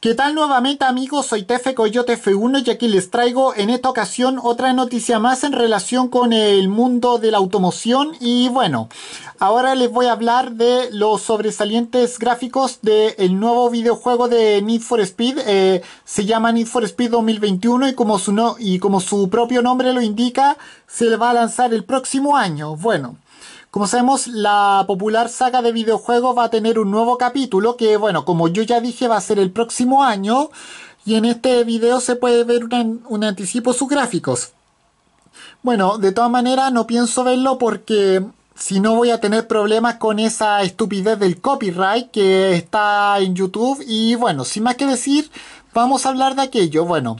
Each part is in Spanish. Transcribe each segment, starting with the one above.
¿Qué tal nuevamente amigos? Soy Tefe Coyote F1 y aquí les traigo en esta ocasión otra noticia más en relación con el mundo de la automoción y bueno, ahora les voy a hablar de los sobresalientes gráficos del nuevo videojuego de Need for Speed, eh, se llama Need for Speed 2021 y como, su no, y como su propio nombre lo indica, se le va a lanzar el próximo año, bueno. Como sabemos, la popular saga de videojuegos va a tener un nuevo capítulo que, bueno, como yo ya dije, va a ser el próximo año. Y en este video se puede ver un anticipo sus gráficos. Bueno, de todas maneras no pienso verlo porque si no voy a tener problemas con esa estupidez del copyright que está en YouTube. Y bueno, sin más que decir, vamos a hablar de aquello. Bueno.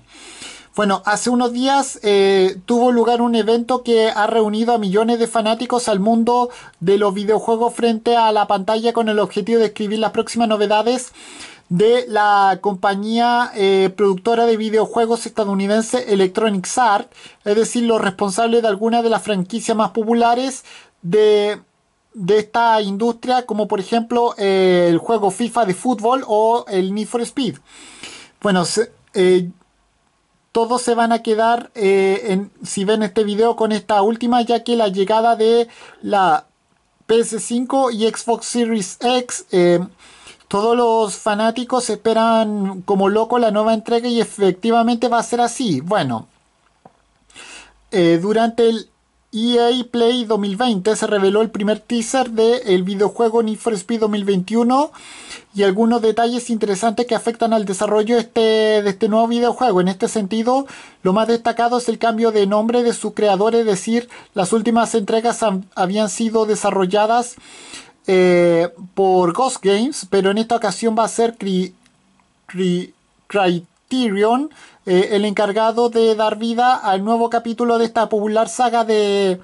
Bueno, hace unos días eh, tuvo lugar un evento que ha reunido a millones de fanáticos al mundo de los videojuegos frente a la pantalla con el objetivo de escribir las próximas novedades de la compañía eh, productora de videojuegos estadounidense Electronic Arts, es decir, los responsables de algunas de las franquicias más populares de, esta industria, como por ejemplo eh, el juego FIFA de fútbol o el Need for Speed. Bueno, todos se van a quedar, eh, en, si ven este video, con esta última, ya que la llegada de la PS5 y Xbox Series X, eh, todos los fanáticos esperan como loco la nueva entrega y efectivamente va a ser así. Bueno, eh, durante el EA Play 2020 se reveló el primer teaser del de videojuego Need for Speed 2021 y algunos detalles interesantes que afectan al desarrollo este, de este nuevo videojuego. En este sentido, lo más destacado es el cambio de nombre de su creador, es decir, las últimas entregas habían sido desarrolladas eh, por Ghost Games, pero en esta ocasión va a ser Cry Tyrion, eh, el encargado de dar vida al nuevo capítulo de esta popular saga de,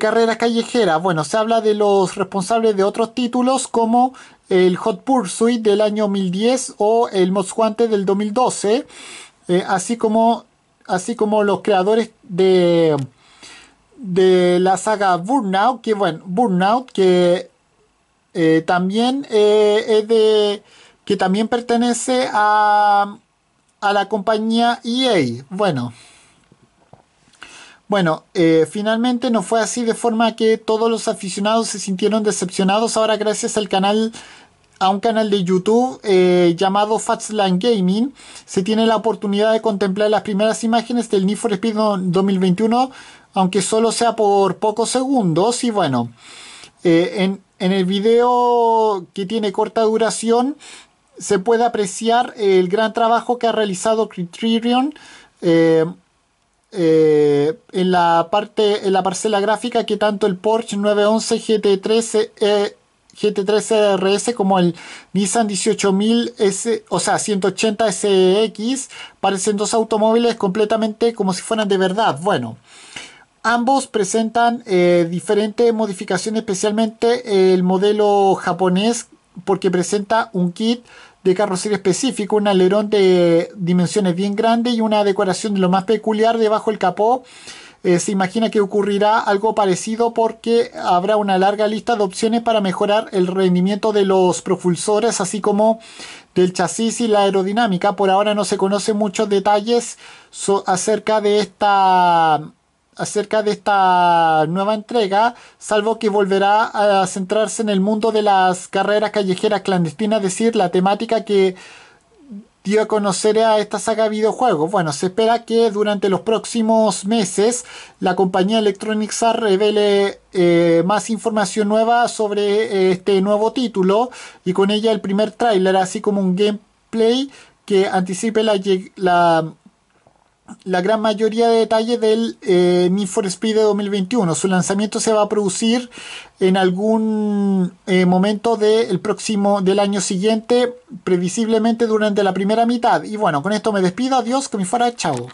carreras callejeras. Bueno, se habla de los responsables de otros títulos como el Hot Pursuit del año 2010 o el Mosquante del 2012, eh, así, como, así como los creadores de, de la saga Burnout, que bueno, Burnout, que eh, también es de que también pertenece a a la compañía EA. Bueno. Bueno, eh, finalmente no fue así de forma que todos los aficionados se sintieron decepcionados. Ahora gracias al canal, a un canal de YouTube eh, llamado Fatsland Gaming, se tiene la oportunidad de contemplar las primeras imágenes del Need for Speed 2021, aunque solo sea por pocos segundos. Y bueno, eh, en, en el video que tiene corta duración, se puede apreciar el gran trabajo que ha realizado Criterion eh, eh, en, la parte, en la parcela gráfica que tanto el Porsche 911 GT3 gt RS como el Nissan 18000 S, o sea, 180 SX, e parecen dos automóviles completamente como si fueran de verdad. Bueno, ambos presentan eh, diferentes modificaciones, especialmente el modelo japonés porque presenta un kit de carrocería específico, un alerón de dimensiones bien grandes y una decoración de lo más peculiar debajo del capó. Eh, se imagina que ocurrirá algo parecido porque habrá una larga lista de opciones para mejorar el rendimiento de los propulsores, así como del chasis y la aerodinámica. Por ahora no se conocen muchos detalles acerca de esta acerca de esta nueva entrega, salvo que volverá a centrarse en el mundo de las carreras callejeras clandestinas, es decir, la temática que dio a conocer a esta saga de videojuegos. Bueno, se espera que durante los próximos meses la compañía Electronic Arts revele eh, más información nueva sobre eh, este nuevo título y con ella el primer tráiler, así como un gameplay que anticipe la, la la gran mayoría de detalles del Mi eh, Need for Speed de 2021. Su lanzamiento se va a producir en algún eh, momento del próximo del año siguiente, previsiblemente durante la primera mitad. Y bueno, con esto me despido. Adiós, que me fuera. Chao.